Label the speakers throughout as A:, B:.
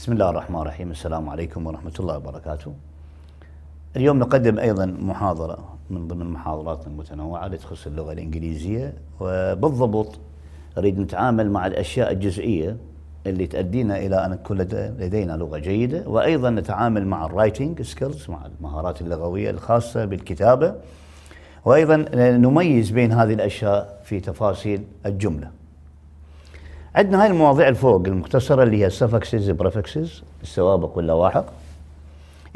A: بسم الله الرحمن الرحيم السلام عليكم ورحمة الله وبركاته اليوم نقدم أيضا محاضرة من ضمن المحاضرات المتنوعة اللي تخص اللغة الإنجليزية وبالضبط نريد نتعامل مع الأشياء الجزئية اللي تؤدينا إلى أن كل لدينا لغة جيدة وأيضا نتعامل مع الرايتنج سكيلز مع المهارات اللغوية الخاصة بالكتابة وأيضا نميز بين هذه الأشياء في تفاصيل الجملة عندنا هاي المواضيع الفوق المختصرة اللي هي السفكسز برفكسز السوابق واللواحق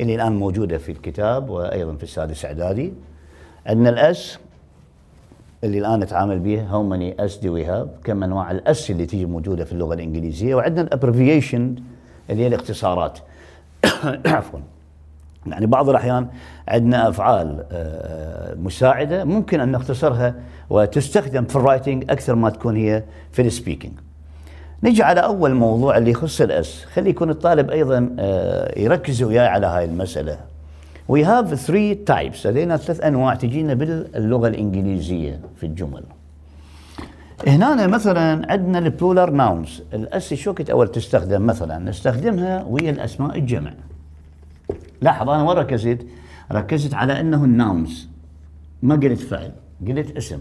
A: اللي الآن موجودة في الكتاب وأيضا في السادس إعدادي عندنا الأس اللي الآن نتعامل بها هاو ماني أس دو هاف كم أنواع الأس اللي تيجي موجودة في اللغة الإنجليزية وعندنا الأبريفيشن اللي هي الاختصارات عفوا يعني بعض الأحيان عندنا أفعال آه، مساعدة ممكن أن نختصرها وتستخدم في الرايتنج أكثر ما تكون هي في السبيكينج نجي على اول موضوع اللي يخص الاس خلي يكون الطالب ايضا آه، يركز وياي على هاي المساله وي هاف ثري تايبس لدينا ثلاث انواع تجينا باللغه الانجليزيه في الجمل هنا مثلا عندنا البلولر ناونز الاس شو كنت اول تستخدم مثلا نستخدمها ويا الاسماء الجمع لاحظ انا وين ركزت ركزت على انه الناونز ما قلت فعل قلت اسم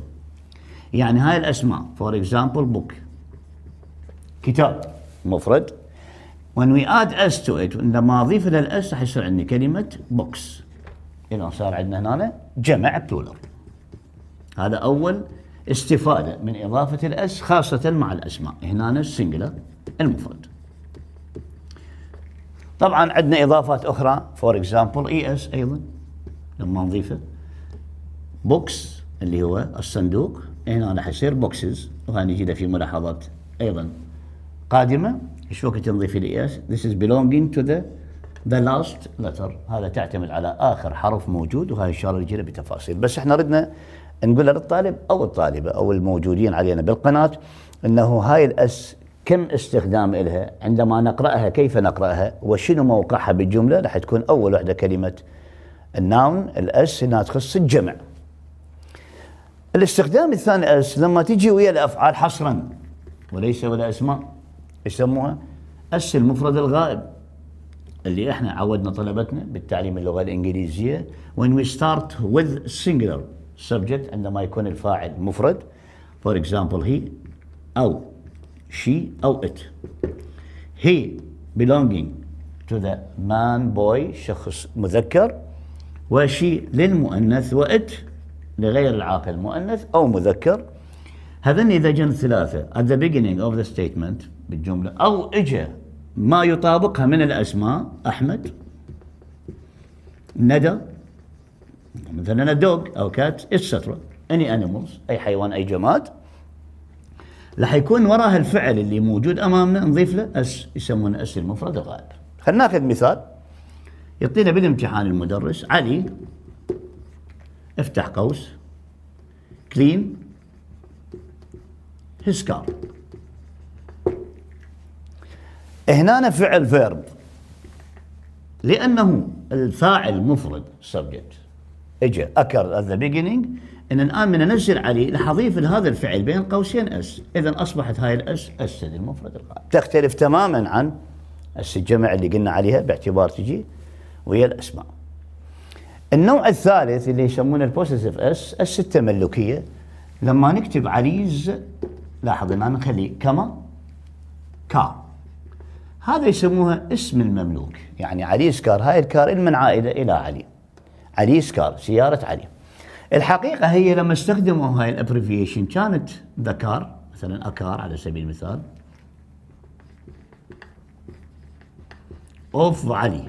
A: يعني هاي الاسماء فور اكزامبل بوك كتاب مفرد when we add s to it عندما اضيف الى الاس راح يصير عندي كلمه بوكس اذا صار عندنا هنا جمع بلولر هذا اول استفاده من اضافه الاس خاصه مع الاسماء هنا السنجلر المفرد طبعا عندنا اضافات اخرى فور اكزامبل اي اس ايضا لما نضيفه بوكس اللي هو الصندوق هنا راح يصير بوكسز وهنجي في ملاحظات ايضا قادمة ايش وقت نضيف الياس This is belonging to the the last letter هذا تعتمد على آخر حرف موجود وهذا إن شاء الله نجينا بتفاصيل بس احنا ردنا نقول للطالب أو الطالبة أو الموجودين علينا بالقناة أنه هاي الأس كم استخدام لها عندما نقرأها كيف نقرأها وشنو موقعها بالجملة راح تكون أول وحدة كلمة الناون الأس هنا تخص الجمع الاستخدام الثاني أس لما تجي ويا الأفعال حصرا وليس ولا أسماء يسموها اس المفرد الغائب اللي احنا عودنا طلبتنا بالتعليم اللغه الانجليزيه when we start with singular subject عندما يكون الفاعل مفرد for example he او she او it he belonging to the man boy شخص مذكر وشي للمؤنث وات لغير العاقل مؤنث او مذكر هذن إذا جن ثلاثة at the beginning of the statement بالجملة أو اجى ما يطابقها من الأسماء أحمد ندى مثلا دوغ أو كات اتسترا اني انيمالز أي حيوان أي جماد راح يكون وراها الفعل اللي موجود امامنا نضيف له اس يسمونه اس المفرد الغائب. خلينا ناخذ مثال. يعطينا بالامتحان المدرس علي افتح قوس كلين his car هنا فعل فيرب لانه الفاعل مفرد subject اجى اكر at the beginning ان الان من انزل عليه راح اضيف لهذا الفعل بين قوسين اس اذا اصبحت هاي الاس اس المفرد القائم تختلف تماما عن اس الجمع اللي قلنا عليها باعتبار تجي ويا الاسماء النوع الثالث اللي يسمونه البوسيسيف اس اس التملكيه لما نكتب عليز لاحظ الآن نخلي كما كا هذا يسموها اسم المملوك يعني علي سكار هاي الكار من عائلة إلى علي علي سكار سيارة علي الحقيقة هي لما استخدموا هاي الابريفيشن كانت ذكار مثلا أكار على سبيل المثال أوف علي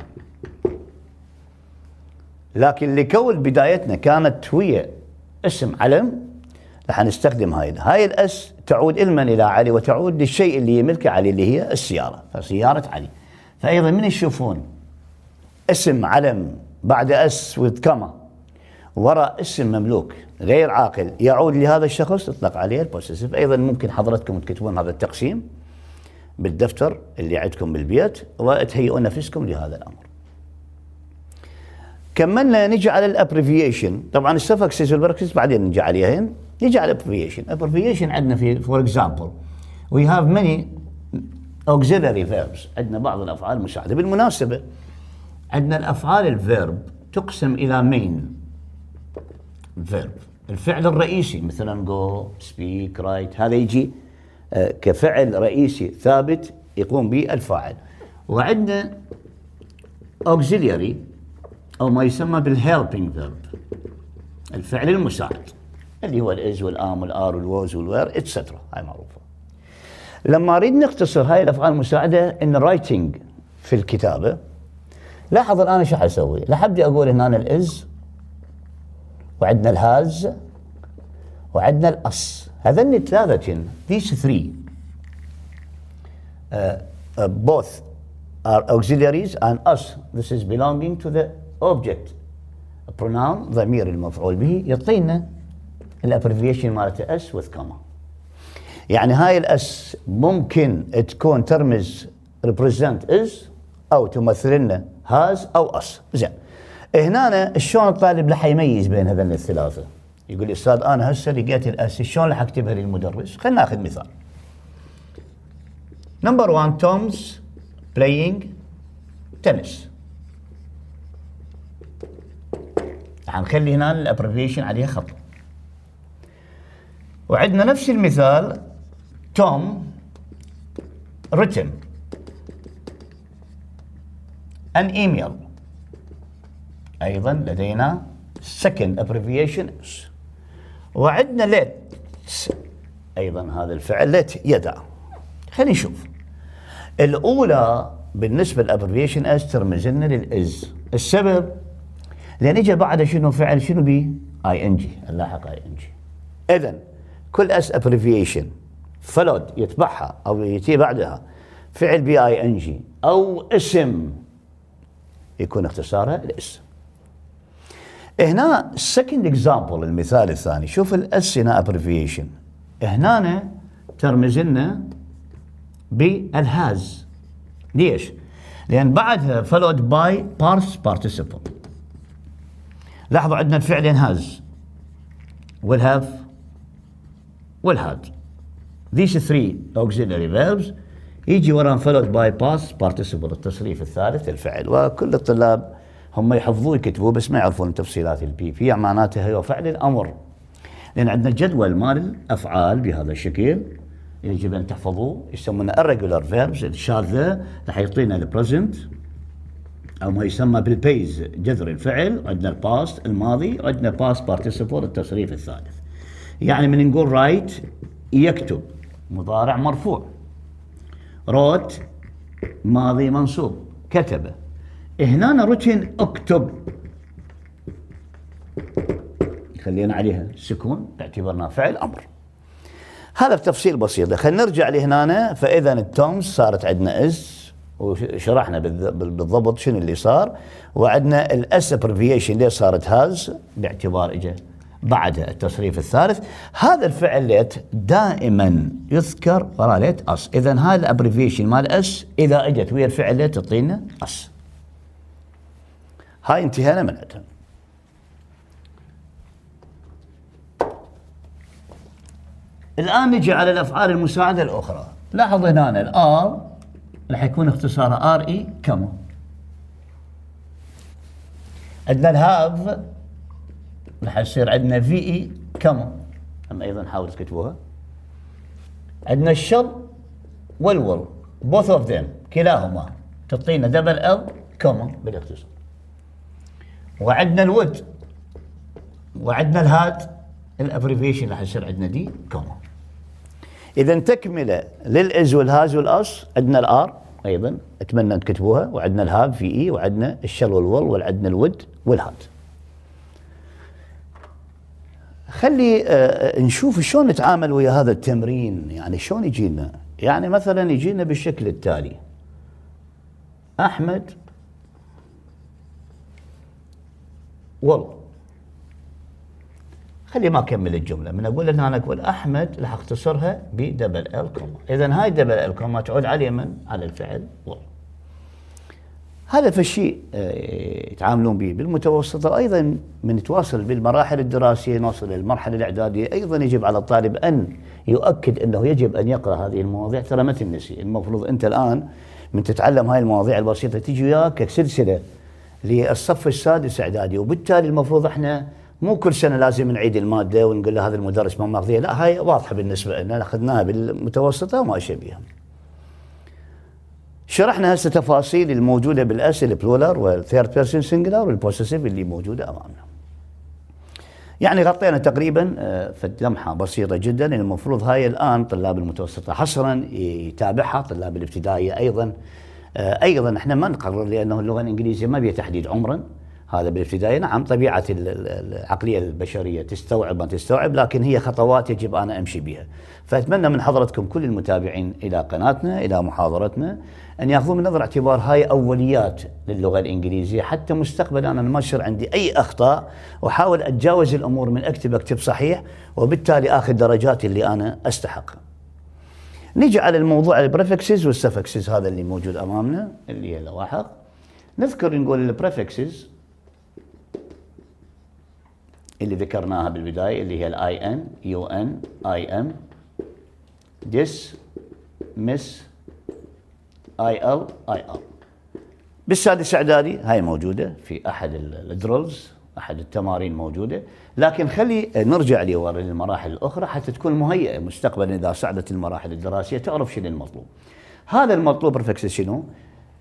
A: لكن لكون بدايتنا كانت ويا اسم علم راح نستخدم هاي هاي الاس تعود المن الى علي وتعود للشيء اللي يملكه علي اللي هي السياره فسياره علي فايضا من يشوفون اسم علم بعد اس وكما وراء اسم مملوك غير عاقل يعود لهذا الشخص اطلق عليه البوسيسيف ايضا ممكن حضرتكم تكتبون هذا التقسيم بالدفتر اللي عندكم بالبيت وتهيئون نفسكم لهذا الامر. كملنا نجي على الابريفيشن طبعا السفكسز والبركسز بعدين نجي عليهن نجي على abbreviation abbreviation عندنا في فور اكزامبل وي هاف ماني auxiliary verbs عندنا بعض الافعال المساعده بالمناسبه عندنا الافعال الفيرب تقسم الى مين فيرب الفعل الرئيسي مثلا جو سبيك رايت هذا يجي آه، كفعل رئيسي ثابت يقوم به الفاعل وعندنا auxiliary او ما يسمى بالهيلبينج فيرب الفعل المساعد اللي هو الاز والام والار والوز والوير اتسترا هاي معروفه لما اريد نختصر هاي الافعال المساعده ان رايتنج في الكتابه لاحظ الان ايش حسوي لحبدي اقول هنا الاز وعندنا الهاز وعندنا الاس هذن الثلاثه ذيس ثري both are auxiliaries and us this is belonging to the object pronoun ضمير المفعول به يعطينا الابريفيشن مالته اس وذ كوما يعني هاي الاس ممكن تكون ترمز ريبريزنت از او تمثل لنا هاز او اس زين هنا شلون الطالب راح يميز بين هذين الثلاثه يقول لي استاذ انا هسه لقيت الاس شلون راح اكتبها للمدرس خلينا ناخذ مثال نمبر 1 تومز بلاينج تنس راح نخلي هنا الابريفيشن عليها خط وعندنا نفس المثال توم ريتن ان ايميل ايضا لدينا second abbreviation وعندنا let ايضا هذا الفعل let يدع خلينا نشوف الاولى بالنسبه للابريفيشن اس ترمز لنا للاز السبب لان اجى بعد شنو فعل شنو بي اي ان جي اللاحق اي ان جي اذا كل اس ابريفيشن فلود يتبعها او يتي بعدها فعل بي اي ان جي او اسم يكون اختصارها الاسم هنا السكند اكزامبل المثال الثاني شوف الاس هنا ابريفيشن هنا ترمز لنا بالهاز ليش؟ لان بعدها فلود باي بارس بارتيسيبل لاحظوا عندنا هاز ينهاز هاف والهاد these three auxiliary verbs يجي وراهم followed باي past بارتيسيبل التصريف الثالث الفعل وكل الطلاب هم يحفظوه يكتبوه بس ما يعرفون تفصيلات البي في يعني معناته هو فعل الامر لان عندنا جدول مال الافعال بهذا الشكل يجب ان تحفظوه يسمونه irregular verbs الشاذه راح يعطينا البريزنت او ما يسمى بالبيز جذر الفعل عندنا الباست الماضي عندنا باست بارتيسيبل التصريف الثالث يعني من نقول رايت يكتب مضارع مرفوع روت ماضي منصوب كتب هنا رتن اكتب خلينا عليها سكون اعتبرناه فعل امر هذا بتفصيل بسيط خلينا نرجع لهنا فاذا التومز صارت عندنا از وشرحنا بالضبط شنو اللي صار وعندنا الاس ابريفيشن ليش صارت هاز باعتبار اجى بعد التصريف الثالث هذا الفعل ليت دائما يذكر وراء ليت اس اذا هذا الابريفيشن مال اس اذا اجت ويا الفعل ليت تعطينا اس هاي انتهينا من عندها الان نجي على الافعال المساعده الاخرى لاحظ هنا الار راح يكون اختصاره ار اي e كما عندنا الهاف راح يصير عندنا في اي e كم هم ايضا حاولوا تكتبوها عندنا الشر والول بوث اوف ذيم كلاهما تعطينا دبل ال كم بالاختصار وعندنا الود وعندنا الهاد الابريفيشن راح يصير عندنا دي كوما اذا تكمله للاز والهاز والاص عندنا الار ايضا اتمنى ان تكتبوها وعندنا الهاب في اي e، وعندنا الشل والول وعندنا الود والهاد خلي آه، آه، نشوف شلون نتعامل ويا هذا التمرين يعني شلون يجينا يعني مثلا يجينا بالشكل التالي احمد والله خلي ما اكمل الجمله من اقول ان انا اقول احمد راح اختصرها بدبل ال كوما اذا هاي دبل ال كوما تعود على من على الفعل والله هذا الشيء آه، يتعاملون به بالمتوسطة أيضا من تواصل بالمراحل الدراسية نوصل للمرحلة الإعدادية أيضا يجب على الطالب أن يؤكد أنه يجب أن يقرأ هذه المواضيع ترى ما تنسي المفروض أنت الآن من تتعلم هاي المواضيع البسيطة تجي وياك كسلسلة للصف السادس إعدادي وبالتالي المفروض احنا مو كل سنه لازم نعيد الماده ونقول له هذا المدرس ما ماخذها لا هاي واضحه بالنسبه لنا اخذناها بالمتوسطه وما شابهها شرحنا هسه تفاصيل الموجوده بالاس البلولر والثيرد بيرسون سنجلر والبوسيسيف اللي موجوده امامنا. يعني غطينا تقريبا آه، في لمحه بسيطه جدا المفروض هاي الان طلاب المتوسطه حصرا يتابعها طلاب الابتدائيه ايضا آه، ايضا احنا ما نقرر لانه اللغه الانجليزيه ما بها تحديد عمرا هذا بالابتدائي نعم طبيعة العقلية البشرية تستوعب ما تستوعب لكن هي خطوات يجب أنا أمشي بها فأتمنى من حضرتكم كل المتابعين إلى قناتنا إلى محاضرتنا أن يأخذوا من نظر اعتبار هاي أوليات للغة الإنجليزية حتى مستقبلا أنا ما يصير عندي أي أخطاء وأحاول أتجاوز الأمور من أكتب أكتب صحيح وبالتالي آخذ درجاتي اللي أنا أستحقها نجي على الموضوع البريفكسز والسفكسز هذا اللي موجود أمامنا اللي هي اللواحق نذكر نقول البريفكسز اللي ذكرناها بالبدايه اللي هي الاي ان يو ان اي ام ديس مس اي ال اي ال بالسادس اعدادي هاي موجوده في احد الدرلز احد التمارين موجوده لكن خلي نرجع لورا للمراحل الاخرى حتى تكون مهيئه مستقبلا اذا صعدت المراحل الدراسيه تعرف شنو المطلوب هذا المطلوب برفكس شنو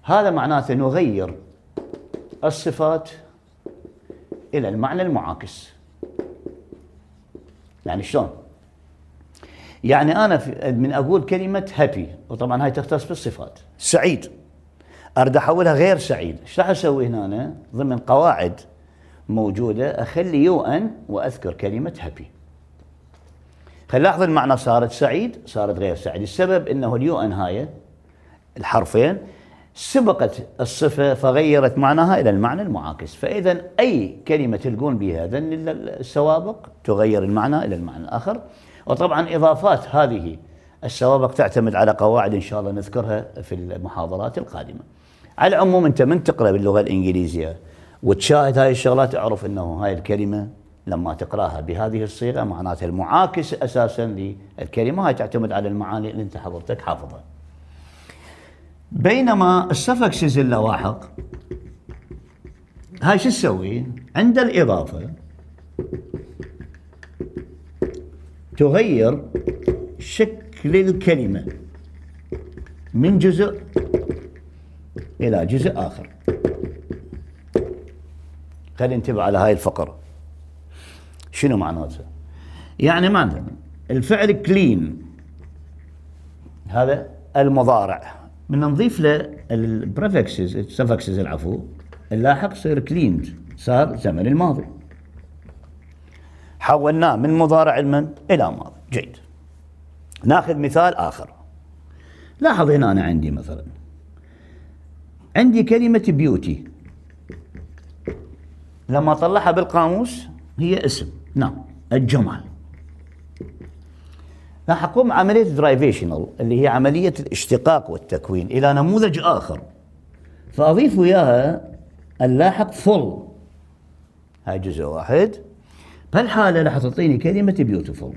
A: هذا معناته نغير الصفات الى المعنى المعاكس يعني شلون يعني انا من اقول كلمه هابي وطبعا هاي تختص بالصفات سعيد اريد احولها غير سعيد ايش راح اسوي هنا أنا؟ ضمن قواعد موجوده اخلي يو ان واذكر كلمه هابي فلاحظ المعنى صارت سعيد صارت غير سعيد السبب انه اليو ان هاي الحرفين سبقت الصفة فغيرت معناها إلى المعنى المعاكس فإذا أي كلمة تلقون بها ذن السوابق تغير المعنى إلى المعنى الآخر وطبعا إضافات هذه السوابق تعتمد على قواعد إن شاء الله نذكرها في المحاضرات القادمة على العموم أنت من تقرأ باللغة الإنجليزية وتشاهد هذه الشغلات اعرف أنه هاي الكلمة لما تقراها بهذه الصيغه معناتها المعاكس اساسا للكلمه هاي تعتمد على المعاني اللي انت حضرتك حافظها. بينما سجل لواحق هاي شو تسوي؟ عند الإضافة تغير شكل الكلمة من جزء إلى جزء آخر خلينا ننتبه على هاي الفقرة شنو معناتها؟ يعني معناتها الفعل كلين هذا المضارع من نضيف له البريفكسز السفكسز العفو اللاحق صير كليند صار زمن الماضي حولناه من مضارع المن الى ماضي جيد ناخذ مثال اخر لاحظ هنا انا عندي مثلا عندي كلمه بيوتي لما طلعها بالقاموس هي اسم نعم الجمال راح اقوم عملية درايفيشنال اللي هي عملية الاشتقاق والتكوين إلى نموذج آخر فأضيف وياها اللاحق فل هاي جزء واحد بهالحالة راح تعطيني كلمة بيوتيفول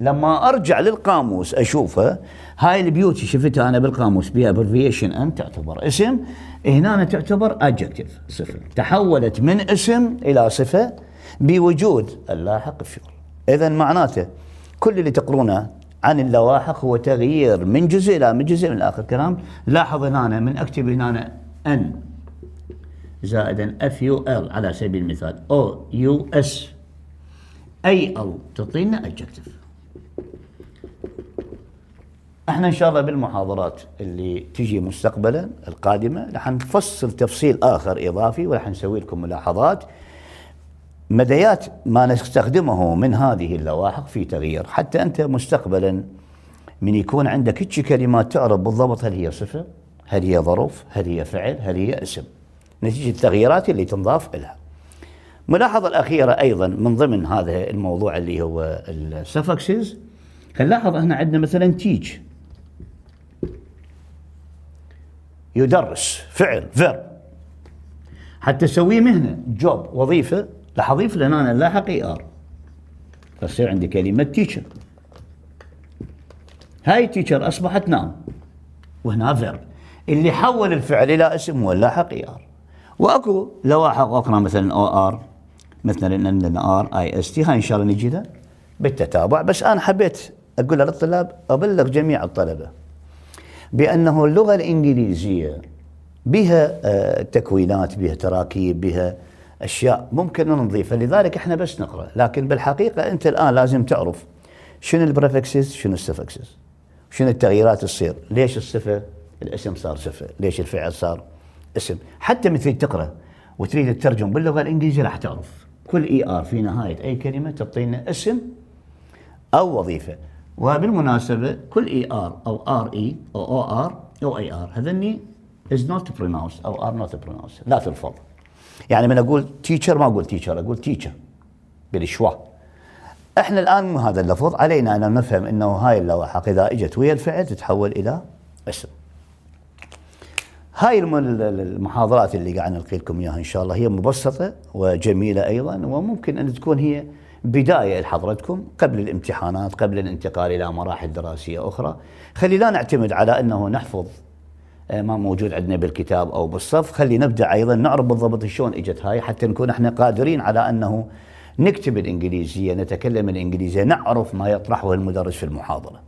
A: لما ارجع للقاموس اشوفها هاي البيوتي شفتها انا بالقاموس بها ابريفيشن ان تعتبر اسم هنا تعتبر ادجكتيف صفه تحولت من اسم الى صفه بوجود اللاحق في الشغل إذا معناته كل اللي تقرونه عن اللواحق هو تغيير من جزء إلى من جزء من آخر كلام لاحظ هنا من أكتب هنا أن زائدا اف يو ال على سبيل المثال او يو اس اي ال تعطينا ادجكتيف احنا ان شاء الله بالمحاضرات اللي تجي مستقبلا القادمه راح نفصل تفصيل اخر اضافي وراح نسوي لكم ملاحظات مديات ما نستخدمه من هذه اللواحق في تغيير حتى أنت مستقبلا من يكون عندك هيك كلمات تعرف بالضبط هل هي صفة هل هي ظرف هل هي فعل هل هي اسم نتيجة التغييرات اللي تنضاف لها ملاحظة الأخيرة أيضا من ضمن هذا الموضوع اللي هو السفكسز نلاحظ هنا عندنا مثلا تيج يدرس فعل فيرب حتى تسويه مهنة جوب وظيفة راح اضيف لنا انا لاحق اي ار فتصير عندي كلمه تيشر هاي تيشر اصبحت نام وهنا فيرب اللي حول الفعل الى اسم هو اللاحق اي ار واكو لواحق اخرى مثلا او ار مثلا عندنا ار اي اس تي هاي ان شاء الله نجي لها بالتتابع بس انا حبيت اقول للطلاب ابلغ جميع الطلبه بانه اللغه الانجليزيه بها آه، تكوينات بها تراكيب بها اشياء ممكن نضيفها لذلك احنا بس نقرا لكن بالحقيقه انت الان لازم تعرف شنو البريفكسز شنو السفكسز شنو التغييرات تصير ليش الصفه الاسم صار صفه ليش الفعل صار اسم حتى من تريد تقرا وتريد تترجم باللغه الانجليزيه راح تعرف كل اي e ار في نهايه اي كلمه تعطينا اسم او وظيفه وبالمناسبه كل اي e ار او ار اي e او او ار او اي ار هذني از نوت برونونس او ار نوت برونونس لا تلفظ يعني من اقول تيشر ما اقول تيشر اقول تيشر بالشوا احنا الان من هذا اللفظ علينا ان نفهم انه هاي اللواحق اذا اجت ويا الفعل تتحول الى اسم هاي المحاضرات اللي قاعد نلقي لكم اياها ان شاء الله هي مبسطه وجميله ايضا وممكن ان تكون هي بدايه لحضرتكم قبل الامتحانات قبل الانتقال الى مراحل دراسيه اخرى خلي لا نعتمد على انه نحفظ ما موجود عندنا بالكتاب او بالصف خلي نبدا ايضا نعرف بالضبط شلون اجت هاي حتى نكون احنا قادرين على انه نكتب الانجليزيه نتكلم الانجليزيه نعرف ما يطرحه المدرس في المحاضره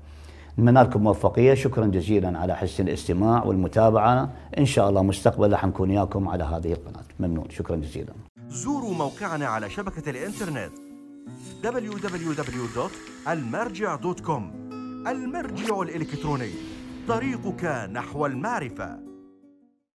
A: نتمنى لكم موفقيه شكرا جزيلا على حسن الاستماع والمتابعه ان شاء الله مستقبلا حنكون وياكم على هذه القناه ممنون شكرا جزيلا زوروا موقعنا على شبكه الانترنت www.almarja.com المرجع الالكتروني طريقك نحو المعرفه